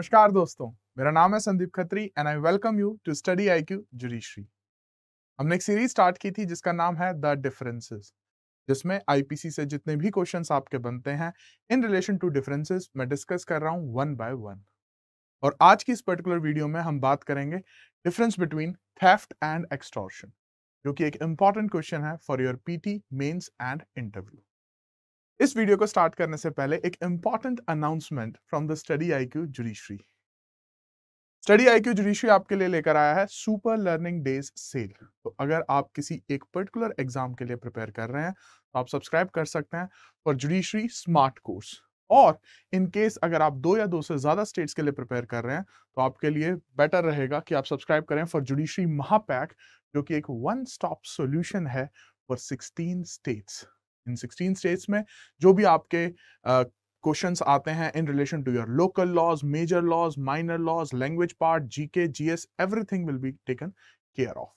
नमस्कार दोस्तों मेरा नाम है Sandeep Khatri and I welcome you to study I Q judiciary हमने एक सीरीज स्टार्ट की थी जिसका नाम है द डिफरेंसेस जिसमें आईपीसी से जितने भी क्वेश्चंस आपके बनते हैं इन रिलेशन टू डिफरेंसेस मैं डिस्कस कर रहा हूँ वन बाय वन और आज की इस पर्टिकुलर वीडियो में हम बात करेंगे difference between theft and extortion जो कि एक इम्पॉर्टेंट क्वेश्चन है for your PT mains and interview इस वीडियो को स्टार्ट करने से पहले एक important announcement from the study I Q judiciary study I Q judiciary आपके लिए लेकर आया है सुपर लर्निंग डेज सेल तो अगर आप किसी एक पर्टिकुलर एग्जाम के लिए प्रिपेयर कर रहे हैं तो आप सब्सक्राइब कर सकते हैं फॉर जुडिशरी स्मार्ट कोर्स और इन केस अगर आप दो या दो से ज़्यादा स्टेट्स के लिए प्रिपेयर कर रहे हैं तो आपके लिए बेटर रहेगा कि आप सब्सक्राइब करें फॉर जुडिशरी महापैक जो कि एक वन स्टॉप सॉल्यूशन है फॉर 16 स्टेट्स इन सिक्सटीन स्टेट्स में जो भी आपके क्वेश्चन uh, आते हैं in relation to your local laws major laws minor laws language part GK GS everything will be taken care of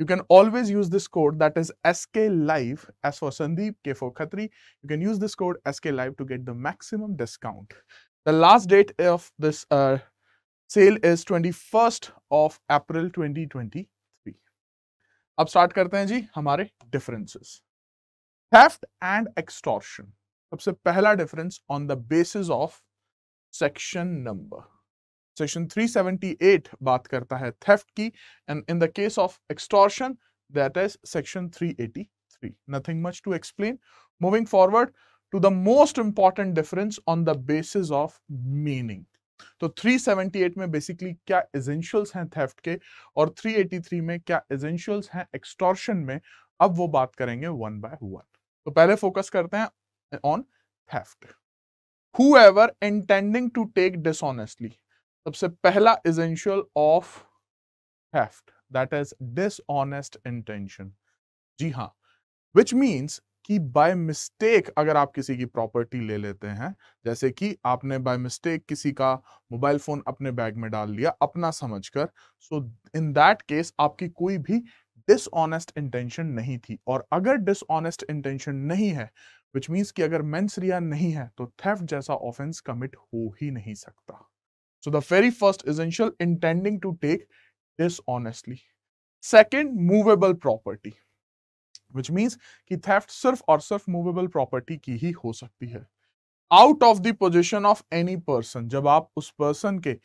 you can always use this code that is SK Live as for Sandeep K for Khatri. You can use this code SK Live to get the maximum discount. The last date of this uh, sale is 21st of April 2023. अब start करते हैं जी हमारे differences. Theft and extortion सबसे पहला difference on the basis of section number section 378 बात करता है theft की and in the case of extortion that is section 383 nothing much to explain moving forward to the most important difference on the basis of meaning तो 378 में basically क्या एजेंशियल्स हैं theft के और 383 में क्या एजेंशियल्स हैं एक्सटॉर्शन में अब वो बात करेंगे वन बाय वन तो पहले फोकस करते हैं on theft whoever intending to take dishonestly सबसे पहला essential of theft that is dishonest intention जी हाँ विच मीन्स कि बाय मिस्टेक अगर आप किसी की प्रॉपर्टी ले लेते हैं जैसे कि आपने बाय मिस्टेक किसी का मोबाइल फोन अपने बैग में डाल लिया अपना समझकर सो इन दैट केस आपकी कोई भी डिसऑनेस्ट इंटेंशन नहीं थी और अगर डिसऑनेस्ट इंटेंशन नहीं है विच मीन्स कि अगर मेंस रिया नहीं है तो थेफ्ट जैसा ऑफेंस कमिट हो ही नहीं सकता so the very first essential intending to take dishonestly second movable property which means कि थेफ्ट सिर्फ और सिर्फ मूवेबल प्रॉपर्टी की ही हो सकती है out of the possession of any person जब आप उस पर्सन के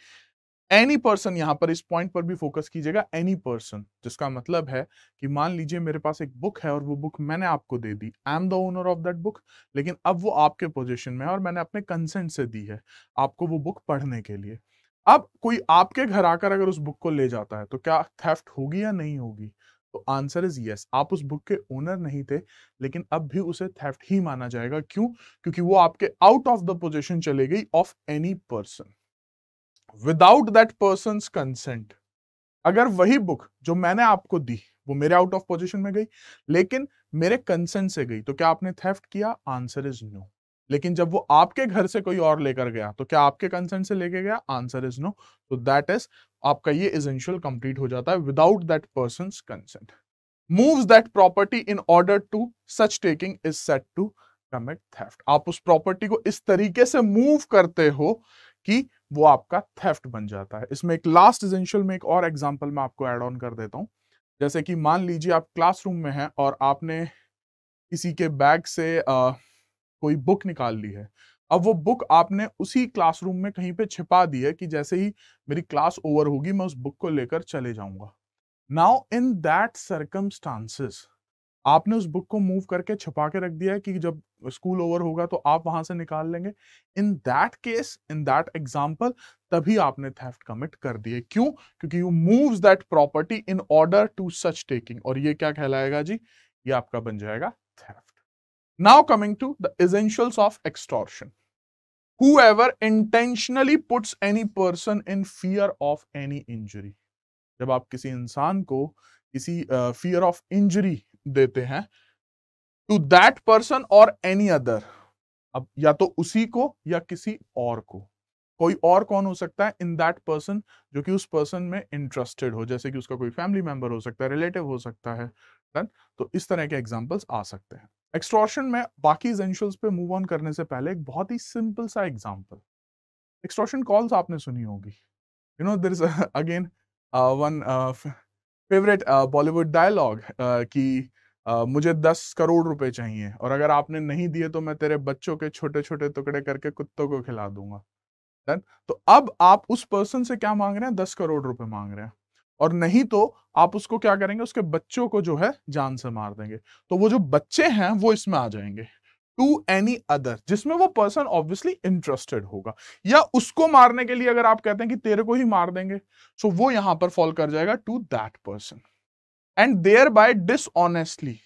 एनी पर्सन यहाँ पर इस पॉइंट पर भी फोकस कीजिएगा एनी पर्सन जिसका मतलब है कि मान लीजिए मेरे पास एक बुक है और वो बुक मैंने आपको दे दी I am the owner of that book लेकिन अब वो आपके पोजिशन में है और मैंने अपने कंसेंट से दी है आपको वो बुक पढ़ने के लिए अब कोई आपके घर आकर अगर उस बुक को ले जाता है तो क्या थेफ्ट होगी या नहीं होगी तो आंसर इज यस आप उस बुक के ओनर नहीं थे लेकिन अब भी उसे थेफ्ट ही माना जाएगा क्यों क्योंकि वो आपके आउट ऑफ द पोजिशन चले गई of any person without that person consent अगर वही बुक जो मैंने आपको दी वो मेरे आउट ऑफ पोजिशन में गई लेकिन मेरे कंसेंट से गई तो क्या आपने थेफ्ट किया आंसर इज नो लेकिन जब वो आपके घर से कोई और लेकर गया तो क्या आपके कंसेंट से लेके गया आंसर इज नो तो दैट इज आपका ये इजेंशियल कंप्लीट हो जाता है without that person consent move that property in order to such taking is said to commit theft आप उस प्रॉपर्टी को इस तरीके से मूव करते हो कि वो आपका थेफ्ट बन जाता है इसमें एक लास्ट इजेंशियल में एक और एग्जाम्पल मैं आपको एड ऑन कर देता हूँ जैसे कि मान लीजिए आप क्लासरूम में हैं और आपने किसी के बैग से आ, कोई बुक निकाल ली है अब वो बुक आपने उसी क्लासरूम में कहीं पे छिपा दी है कि जैसे ही मेरी क्लास ओवर होगी मैं उस बुक को लेकर चले जाऊंगा नाउ इन दैट सर्कमस्टांसिस आपने उस बुक को मूव करके छपा के रख दिया है कि जब स्कूल ओवर होगा तो आप वहां से निकाल लेंगे in that case in that example तभी आपने थेफ्ट कमिट कर दिए क्यों क्योंकि you move that property in order to such taking और ये क्या कहलाएगा जी ये आपका बन जाएगा theft now coming to the essentials of extortion whoever intentionally puts any person in fear of any injury जब आप किसी इंसान को किसी uh, fear of injury देते हैं टू दैट पर्सन और एनी अदर अब या तो उसी को या किसी और को कोई और कौन हो सकता है इन दैट पर्सन जो कि उस पर्सन में इंटरेस्टेड हो जैसे कि उसका कोई फैमिली मेंबर हो सकता है रिलेटिव हो सकता है देन तो इस तरह के एग्जांपल्स आ सकते हैं एक्सट्रॉशन में बाकी इजेंशियल्स पे मूव ऑन करने से पहले एक बहुत ही सिंपल सा एग्जाम्पल एक्सट्रॉशन कॉल्स आपने सुनी होगी you know there is again one favourite Bollywood dialogue कि मुझे दस करोड़ रुपए चाहिए और अगर आपने नहीं दिए तो मैं तेरे बच्चों के छोटे छोटे टुकड़े करके कुत्तों को खिला दूंगा देन तो अब आप उस पर्सन से क्या मांग रहे हैं दस करोड़ रुपए मांग रहे हैं और नहीं तो आप उसको क्या करेंगे उसके बच्चों को जो है जान से मार देंगे तो वो जो बच्चे हैं वो इसमें आ जाएंगे टू एनी अदर जिसमें वो पर्सन ऑब्वियसली इंटरेस्टेड होगा या उसको मारने के लिए अगर आप कहते हैं कि तेरे को ही मार देंगे सो so वो यहां पर फॉल कर जाएगा to that person and thereby dishonestly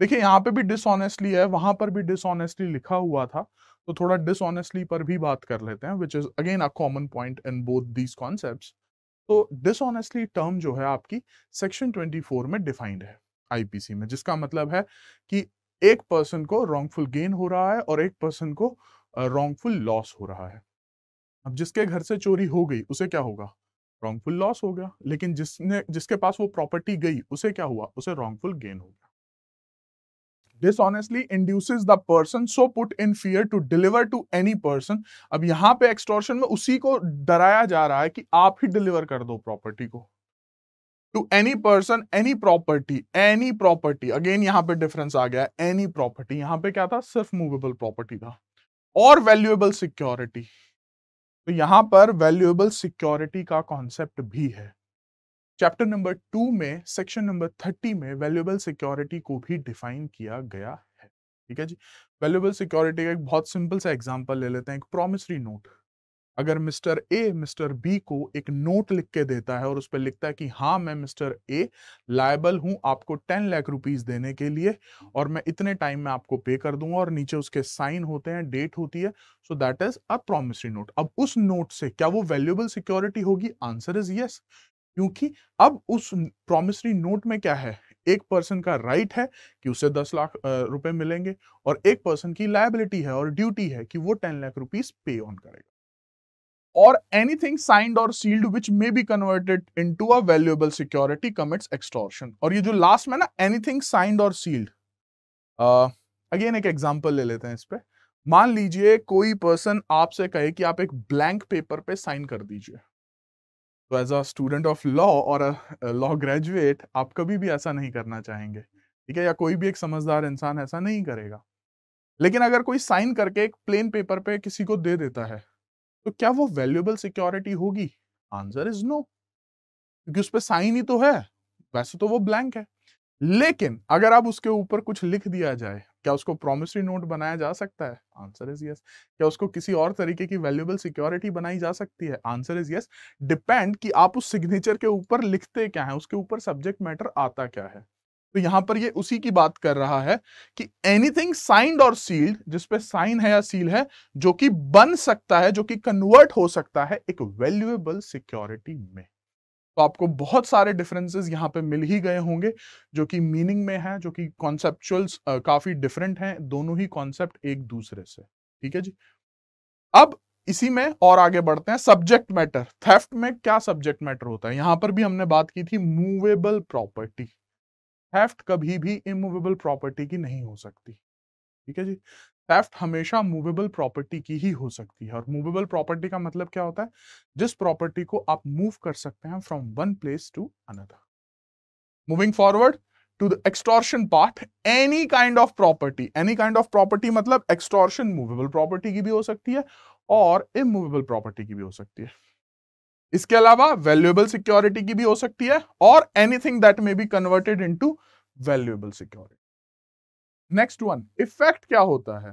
देखिए यहां पे भी डिसऑनेस्टली है वहां पर भी डिसऑनेस्टली लिखा हुआ था तो थोड़ा डिसऑनेस्टली पर भी बात कर लेते हैं which is again a common point in both these concept तो डिसऑनेस्टली टर्म जो है आपकी सेक्शन 24 में डिफाइंड है आईपीसी में जिसका मतलब है कि एक पर्सन को रॉन्गफुल गेन हो रहा है और एक पर्सन को रॉन्गफुल लॉस हो रहा है अब जिसके घर से चोरी हो गई उसे क्या होगा रॉन्गफुल लॉस हो गया लेकिन जिसने जिसके पास वो प्रॉपर्टी गई उसे क्या हुआ उसे रॉन्गफुल गेन हो गया dishonestly honestly the person so put in fear to deliver to any person अब यहाँ पे एक्सटोर्शन में उसी को डराया जा रहा है कि आप ही डिलीवर कर दो प्रॉपर्टी को to any person any property any property again यहाँ पे डिफरेंस आ गया एनी प्रॉपर्टी यहाँ पे क्या था सिर्फ मूवेबल प्रॉपर्टी था और वैल्यूएबल सिक्योरिटी तो यहाँ पर वैल्यूएबल सिक्योरिटी का कॉन्सेप्ट भी है चैप्टर नंबर टू में सेक्शन नंबर थर्टी में वैल्यूएबल सिक्योरिटी को भी डिफाइन किया गया है ठीक है जी वैल्यूएबल सिक्योरिटी का एक बहुत सिंपल सा एग्जांपल ले लेते हैं एक प्रॉमिसरी नोट अगर मिस्टर ए मिस्टर बी को एक नोट लिख के देता है और उस पर लिखता है कि हाँ मैं मिस्टर ए लायबल हूँ आपको टेन लाख रुपीस देने के लिए और मैं इतने टाइम में आपको पे कर दूंगा और नीचे उसके साइन होते हैं डेट होती है so that is a promissory note अब उस नोट से क्या वो वैल्यूएबल सिक्योरिटी होगी आंसर इज यस क्योंकि अब उस प्रोमिसरी नोट में क्या है एक पर्सन का राइट right है कि उसे दस लाख रुपए मिलेंगे और एक पर्सन की लाइबिलिटी है और ड्यूटी है कि वो ten lakh rupees pay on करेगा or anything signed or sealed which may be converted into a valuable security commits extortion और ये जो last में ना anything signed or sealed uh, again एक example ले लेते हैं इस पर मान लीजिए कोई पर्सन आपसे कहे कि आप एक ब्लैंक पेपर पे साइन कर दीजिए तो as a student of law और लॉ ग्रेजुएट आप कभी भी ऐसा नहीं करना चाहेंगे ठीक है या कोई भी एक समझदार इंसान ऐसा नहीं करेगा लेकिन अगर कोई साइन करके एक प्लेन पेपर पे किसी को दे देता है तो क्या वो वैल्यूएबल सिक्योरिटी होगी आंसर इज नो क्योंकि उस पर साइन ही तो है वैसे तो वो ब्लैंक है लेकिन अगर आप उसके ऊपर कुछ लिख दिया जाए क्या उसको प्रोमिसरी नोट बनाया जा सकता है आंसर इज यस क्या उसको किसी और तरीके की वैल्यूएबल सिक्योरिटी बनाई जा सकती है आंसर इज यस डिपेंड कि आप उस सिग्नेचर के ऊपर लिखते क्या है उसके ऊपर सब्जेक्ट मैटर आता क्या है तो यहां पर ये उसी की बात कर रहा है कि एनीथिंग साइंड और सील्ड जिसपे साइन है या सील है जो कि बन सकता है जो कि कन्वर्ट हो सकता है एक वैल्यूएबल सिक्योरिटी में तो आपको बहुत सारे डिफरेंसेस यहाँ पे मिल ही गए होंगे जो कि मीनिंग में है जो कि कॉन्सेप्चुअल काफी डिफरेंट हैं दोनों ही कॉन्सेप्ट एक दूसरे से ठीक है जी अब इसी में और आगे बढ़ते हैं सब्जेक्ट मैटर थेफ्ट में क्या सब्जेक्ट मैटर होता है यहां पर भी हमने बात की थी मूवेबल प्रॉपर्टी थेफ्ट कभी भी इमूवेबल प्रॉपर्टी की नहीं हो सकती ठीक है जी थेफ्ट हमेशा मूवेबल प्रॉपर्टी की ही हो सकती है और मूवेबल प्रॉपर्टी का मतलब क्या होता है जिस प्रॉपर्टी को आप मूव कर सकते हैं from one place to another moving forward to the extortion part any kind of property any kind of property मतलब एक्सटॉर्शन मूवेबल प्रॉपर्टी की भी हो सकती है और इमूवेबल प्रॉपर्टी की भी हो सकती है इसके अलावा वैल्यूएबल सिक्योरिटी की भी हो सकती है और anything that may be converted into valuable security next one effect क्या होता है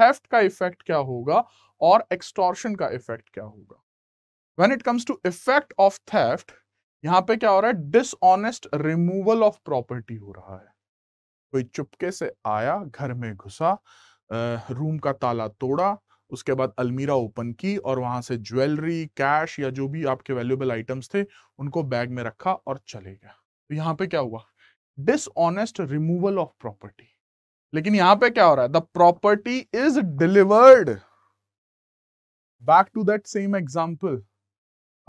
थेफ्ट का इफेक्ट क्या होगा और एक्सटॉर्शन का इफेक्ट क्या होगा when it comes to effect of theft यहां पे क्या हो रहा है डिसऑनेस्ट रिमूवल ऑफ प्रॉपर्टी हो रहा है कोई चुपके से आया घर में घुसा रूम का ताला तोड़ा उसके बाद अलमीरा ओपन की और वहां से ज्वेलरी कैश या जो भी आपके वैल्यूएबल आइटम्स थे उनको बैग में रखा और चले गया तो यहाँ पे क्या हुआ डिसऑनेस्ट रिमूवल ऑफ प्रॉपर्टी लेकिन यहां पे क्या हो रहा है the property is delivered back to that same example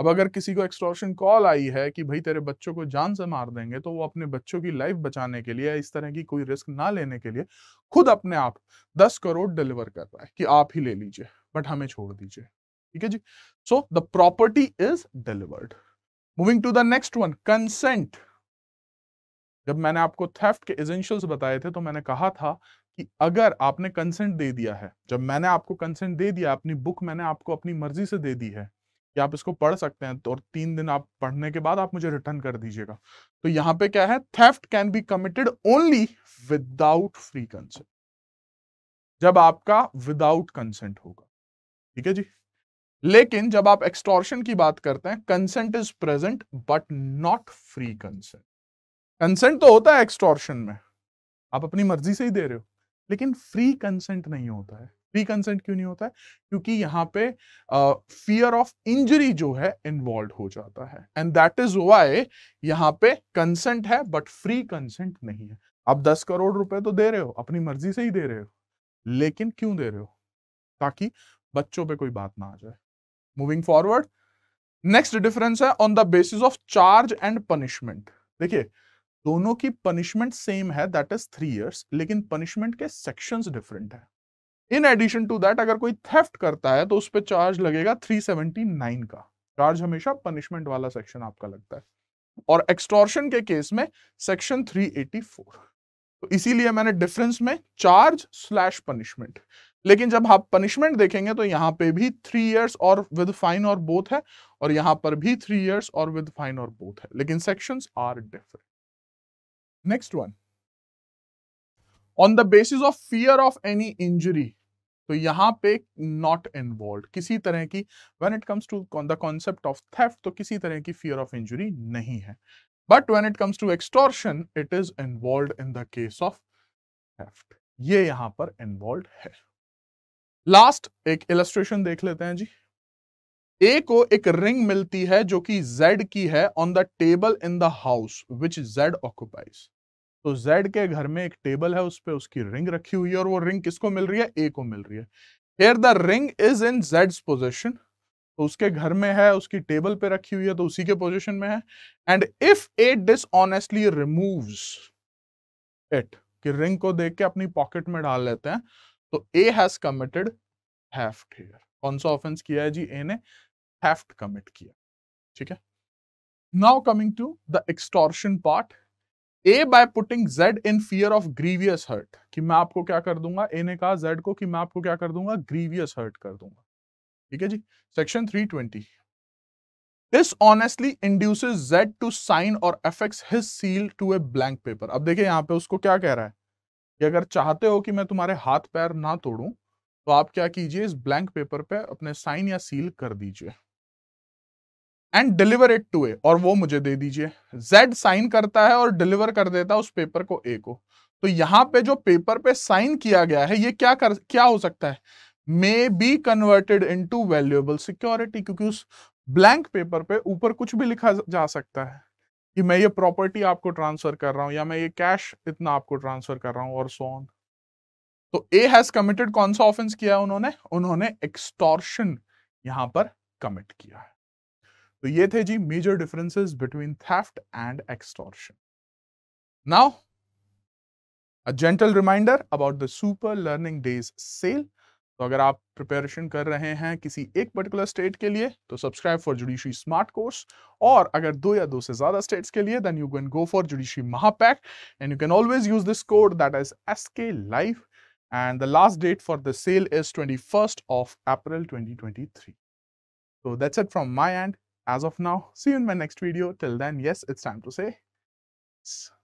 अब अगर किसी को एक्सट्रॉशन कॉल आई है कि भाई तेरे बच्चों को जान से मार देंगे तो वो अपने बच्चों की लाइफ बचाने के लिए इस तरह की कोई रिस्क ना लेने के लिए खुद अपने आप दस करोड़ डिलीवर कर रहा है कि आप ही ले लीजिए बट हमें छोड़ दीजिए ठीक है जी so the property is delivered moving to the next one consent जब मैंने आपको थेफ्ट के एजेंशियल्स बताए थे तो मैंने कहा था कि अगर आपने कंसेंट दे दिया है जब मैंने आपको कंसेंट दे दिया अपनी बुक मैंने आपको अपनी मर्जी से दे दी है कि आप इसको पढ़ सकते हैं तो और तीन दिन आप पढ़ने के बाद आप मुझे रिटर्न कर दीजिएगा तो यहाँ पे क्या है theft can be committed only without free consent जब आपका विदाउट कंसेंट होगा ठीक है जी लेकिन जब आप एक्सटोर्शन की बात करते हैं consent is present but not free consent consent तो होता है एक्सटोर्शन में आप अपनी मर्जी से ही दे रहे हो लेकिन फ्री कंसेंट नहीं होता है भी कंसेंट क्यों नहीं होता है क्योंकि यहाँ पे फियर ऑफ इंजरी जो है इन्वॉल्व हो जाता है एंड दैट इज वाई यहाँ पे कंसेंट है बट फ्री कंसेंट नहीं है आप दस करोड़ रुपए तो दे रहे हो अपनी मर्जी से ही दे रहे हो लेकिन क्यों दे रहे हो ताकि बच्चों पे कोई बात ना आ जाए मूविंग फॉरवर्ड नेक्स्ट डिफरेंस है on the basis of charge and punishment देखिए दोनों की पनिशमेंट सेम है दैट इज थ्री इयर्स लेकिन पनिशमेंट के सेक्शंस डिफरेंट है इन एडिशन टू दैट अगर कोई थेफ्ट करता है तो उस पर चार्ज लगेगा 379 का चार्ज हमेशा पनिशमेंट वाला सेक्शन आपका लगता है और एक्सटॉर्शन के केस में सेक्शन 384 तो इसीलिए मैंने डिफरेंस में चार्ज स्लैश पनिशमेंट लेकिन जब आप पनिशमेंट देखेंगे तो यहाँ पे भी थ्री इयर्स और विद फाइन और बोथ है और यहाँ पर भी थ्री इयर्स और विद फाइन और बोथ है लेकिन sections are different next one on the basis of fear of any injury तो यहाँ पे नॉट इन्वॉल्व किसी तरह की when it comes to the concept of theft तो किसी तरह की फियर ऑफ इंजुरी नहीं है but when it comes to extortion it is involve in the case of theft ये यहाँ पर इन्वॉल्व है लास्ट एक इलस्ट्रेशन देख लेते हैं जी ए को एक रिंग मिलती है जो कि जेड की है on the table in the house which Z occupies तो जेड के घर में एक टेबल है उस पर उसकी रिंग रखी हुई है और वो रिंग किसको मिल रही है ए को मिल रही है here the ring is in Z possession तो उसके घर में है उसकी टेबल पे रखी हुई है तो उसी के पोजिशन में है and if A dishonestly removes it कि रिंग को देख के अपनी पॉकेट में डाल लेते हैं तो A has committed theft here कौन सा ऑफेंस किया है जी ए ने हैफ्ट कमिट किया ठीक है now coming to the extortion part A by putting Z in fear of grievous hurt कि मैं आपको क्या कर दूंगा ए ने कहा जेड को कि मैं आपको क्या कर दूंगा ग्रीवियस हर्ट कर दूंगा ठीक है जी section 320 This honestly induces Z to sign or affix his seal to a blank paper. अब देखिए यहाँ पे उसको क्या कह रहा है कि अगर चाहते हो कि मैं तुम्हारे हाथ पैर ना तोड़ूं तो आप क्या कीजिए इस ब्लैंक पेपर पे अपने साइन या सील कर दीजिए and deliver it to A और वो मुझे दे दीजिए जेड साइन करता है और डिलीवर कर देता है उस पेपर को ए को तो यहां पे जो पेपर पे साइन किया गया है ये क्या कर क्या हो सकता है may be converted into valuable security क्योंकि उस ब्लैंक पेपर पे ऊपर कुछ भी लिखा जा सकता है कि मैं ये प्रॉपर्टी आपको ट्रांसफर कर रहा हूं या मैं ये कैश इतना आपको ट्रांसफर कर रहा हूं और सो ऑन तो ए हैज कमिटेड कौन सा ऑफेंस किया उन्होंने उन्होंने एक्सटॉर्शन यहां पर कमिट किया है तो ये थे जी major differences between theft and extortion now a gentle reminder about the super learning days sale तो अगर आप प्रिपरेशन कर रहे हैं किसी एक पर्टिकुलर स्टेट के लिए तो subscribe for judiciary smart course और अगर दो या दो से ज्यादा स्टेट्स के लिए then you can go for judiciary महापैक and you can always use this code that is S K life and the last date for the sale is 21st of April 2023. So that's it from my end as of now. See you in my next video. Till then, yes, it's time to say